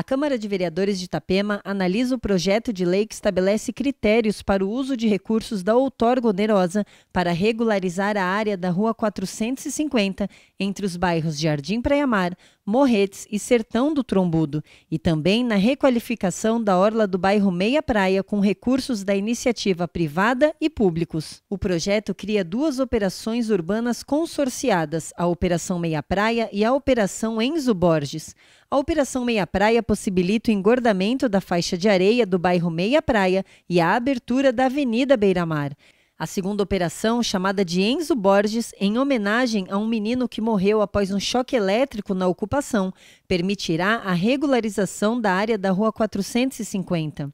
A Câmara de Vereadores de Itapema analisa o projeto de lei que estabelece critérios para o uso de recursos da outorga onerosa para regularizar a área da Rua 450 entre os bairros Jardim Praia Mar, Morretes e Sertão do Trombudo, e também na requalificação da orla do bairro Meia Praia com recursos da iniciativa privada e públicos. O projeto cria duas operações urbanas consorciadas, a Operação Meia Praia e a Operação Enzo Borges. A Operação Meia Praia possibilita o engordamento da faixa de areia do bairro Meia Praia e a abertura da Avenida Beira-Mar. A segunda operação, chamada de Enzo Borges, em homenagem a um menino que morreu após um choque elétrico na ocupação, permitirá a regularização da área da Rua 450.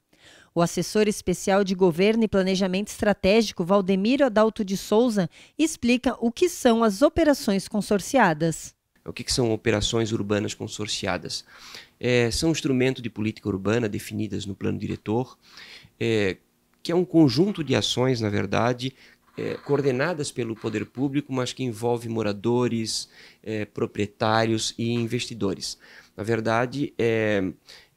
O assessor especial de Governo e Planejamento Estratégico, Valdemiro Adalto de Souza, explica o que são as operações consorciadas. O que, são operações urbanas consorciadas? É, são instrumentos de política urbana definidas no plano diretor, é, que é um conjunto de ações, na verdade, é, coordenadas pelo poder público, mas que envolve moradores, é, proprietários e investidores. Na verdade, é,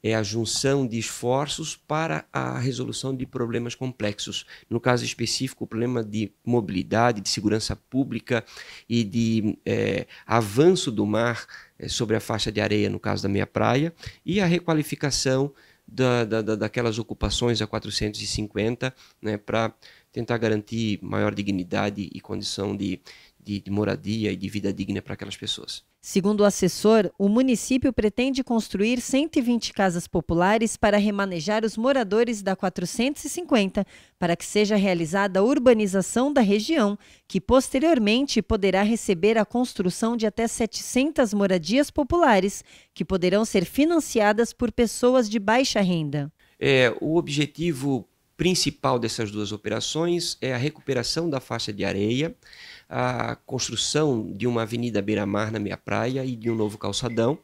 é, a junção de esforços para a resolução de problemas complexos. No caso específico, o problema de mobilidade, de segurança pública e de é, avanço do mar é, sobre a faixa de areia, no caso da minha praia, e a requalificação da, da, daquelas ocupações a 450 né, para tentar garantir maior dignidade e condição de, de, de moradia e de vida digna para aquelas pessoas. Segundo o assessor, o município pretende construir 120 casas populares para remanejar os moradores da 450, para que seja realizada a urbanização da região, que posteriormente poderá receber a construção de até 700 moradias populares, que poderão ser financiadas por pessoas de baixa renda. É, o objetivo principal dessas duas operações é a recuperação da faixa de areia, a construção de uma avenida beira-mar na Meia praia e de um novo calçadão,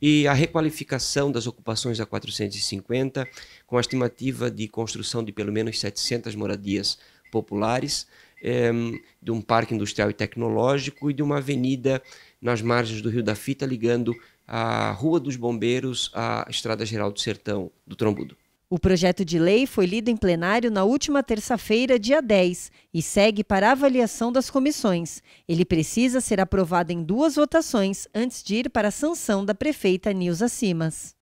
e a requalificação das ocupações a 450, com a estimativa de construção de pelo menos 700 moradias populares, é, de um parque industrial e tecnológico e de uma avenida nas margens do Rio da Fita ligando a Rua dos Bombeiros à Estrada Geral do Sertão do Trombudo. O projeto de lei foi lido em plenário na última terça-feira, dia 10, e segue para avaliação das comissões. Ele precisa ser aprovado em duas votações antes de ir para a sanção da prefeita Nilza Simas.